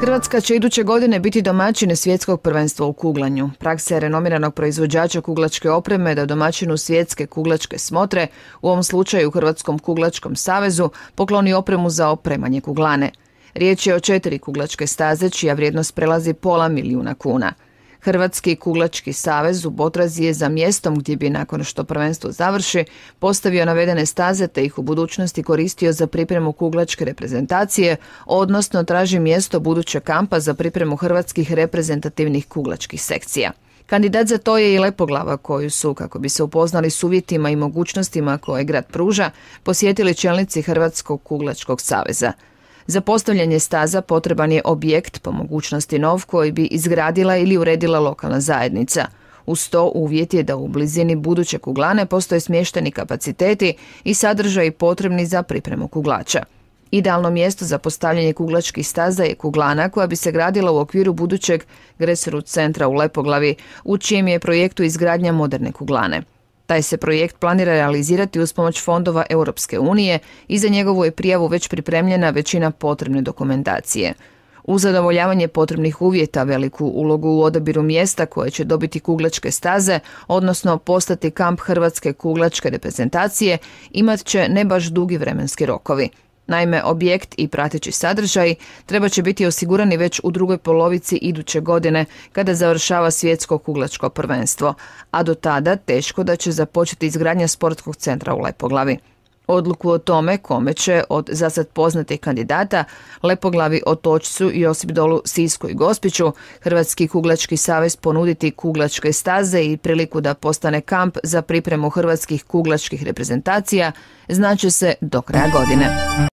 Hrvatska će iduće godine biti domaćine svjetskog prvenstva u kuglanju. Praksa je renomiranog proizvođača kuglačke opreme da domaćinu svjetske kuglačke smotre, u ovom slučaju Hrvatskom kuglačkom savezu, pokloni opremu za opremanje kuglane. Riječ je o četiri kuglačke staze čija vrijednost prelazi pola milijuna kuna. Hrvatski kuglački savez u Botrazi je za mjestom gdje bi nakon što prvenstvo završi postavio navedene staze te ih u budućnosti koristio za pripremu kuglačke reprezentacije, odnosno traži mjesto budućeg kampa za pripremu hrvatskih reprezentativnih kuglačkih sekcija. Kandidat za to je i Lepoglava koju su, kako bi se upoznali s uvjetima i mogućnostima koje grad pruža, posjetili čelnici Hrvatskog kuglačkog saveza – za postavljanje staza potreban je objekt, po mogućnosti nov, koji bi izgradila ili uredila lokalna zajednica. Uz to uvjet je da u blizini buduće kuglane postoje smješteni kapaciteti i sadržaj potrebni za pripremu kuglača. Idealno mjesto za postavljanje kuglačkih staza je kuglana koja bi se gradila u okviru budućeg Gresrud centra u Lepoglavi, u čijem je projektu izgradnja moderne kuglane. Taj se projekt planira realizirati uz pomoć fondova Europske unije i za njegovu je prijavu već pripremljena većina potrebne dokumentacije. U zadovoljavanje potrebnih uvjeta veliku ulogu u odabiru mjesta koje će dobiti kuglačke staze, odnosno postati kamp Hrvatske kuglačke reprezentacije, imat će ne baš dugi vremenski rokovi – Naime, objekt i prateći sadržaj treba će biti osigurani već u drugoj polovici iduće godine kada završava svjetsko kuglačko prvenstvo, a do tada teško da će započeti izgradnja sportskog centra u Lepoglavi. Odluku o tome kome će od zasad poznatih kandidata Lepoglavi Otočcu, Josip Dolu, Sisku i Gospiću Hrvatski kuglački savez ponuditi kuglačke staze i priliku da postane kamp za pripremu hrvatskih kuglačkih reprezentacija znaće se do kraja godine.